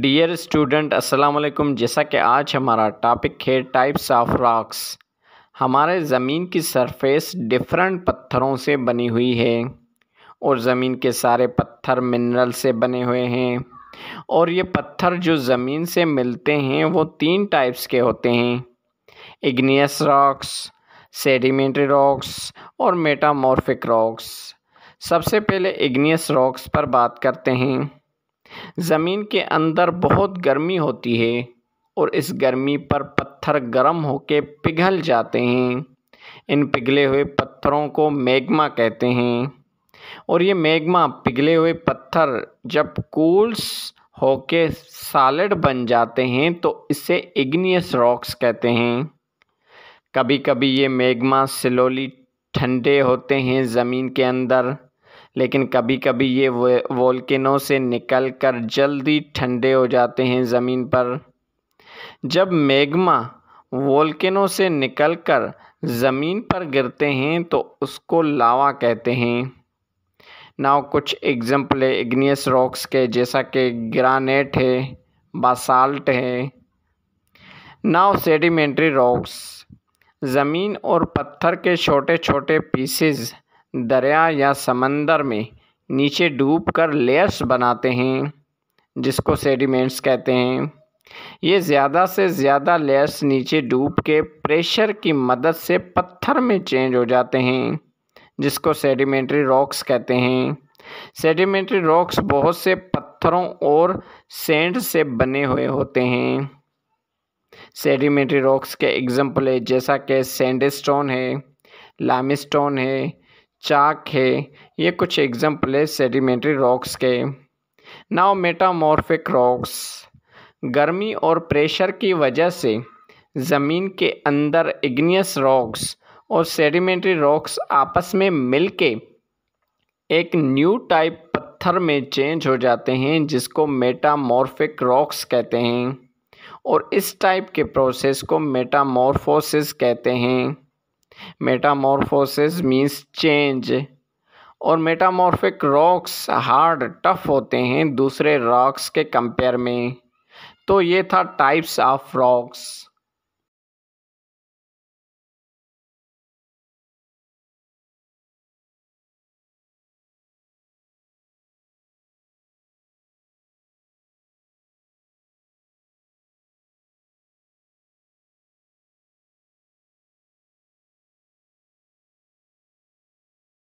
dear student अस्सलाम वालेकुम जैसा कि आज हमारा टॉपिक है टाइप्स ऑफ रॉक्स हमारे ज़मीन की सरफेस डिफरेंट पत्थरों से बनी हुई है और ज़मीन के सारे पत्थर मिनरल से बने हुए हैं और ये पत्थर जो ज़मीन से मिलते हैं वो तीन टाइप्स के होते हैं इग्नियस रॉक्स सेडिमेंट्री रॉक्स और मेटामॉर्फिक रॉक्स सबसे पहले इग्नियस रॉक्स पर बात करते हैं ज़मीन के अंदर बहुत गर्मी होती है और इस गर्मी पर पत्थर गर्म होकर पिघल जाते हैं इन पिघले हुए पत्थरों को मैग्मा कहते हैं और ये मैग्मा पिघले हुए पत्थर जब कूल्स होके सॉलिड बन जाते हैं तो इसे इग्नियस रॉक्स कहते हैं कभी कभी ये मैग्मा स्लोली ठंडे होते हैं ज़मीन के अंदर लेकिन कभी कभी ये वोल्केनों से निकलकर जल्दी ठंडे हो जाते हैं ज़मीन पर जब मैग्मा वोल्केनों से निकलकर ज़मीन पर गिरते हैं तो उसको लावा कहते हैं नाउ कुछ एग्जाम्पल है इग्नियस रॉक्स के जैसा कि ग्रानेट है बासाल्ट है नाउ सेडिमेंट्री रॉक्स ज़मीन और पत्थर के छोटे छोटे पीसेज दरिया या समंदर में नीचे डूब कर लेयर्स बनाते हैं जिसको सेडिमेंट्स कहते हैं ये ज़्यादा से ज़्यादा लेयर्स नीचे डूब के प्रेशर की मदद से पत्थर में चेंज हो जाते हैं जिसको सेडिमेंट्री रॉक्स कहते हैं सेडिमेंट्री रॉक्स बहुत से पत्थरों और सेंड से बने हुए होते हैं सेडिमेंट्री रॉक्स के एग्जाम्पल है जैसा कि सेंड स्टोन है लाइम स्टोन है चाक है ये कुछ एग्जाम्पल है सेडिमेंट्री रॉक्स के नाव मेटामॉर्फिक रॉक्स गर्मी और प्रेशर की वजह से ज़मीन के अंदर इग्नियस रॉक्स और सेडिमेंट्री रॉक्स आपस में मिलके एक न्यू टाइप पत्थर में चेंज हो जाते हैं जिसको मेटामॉर्फिक रॉक्स कहते हैं और इस टाइप के प्रोसेस को मेटामॉर्फोसिस कहते हैं मेटामॉर्फोसिस मीन्स चेंज और मेटामॉर्फिक रॉक्स हार्ड टफ होते हैं दूसरे रॉक्स के कंपेयर में तो ये था टाइप्स ऑफ रॉक्स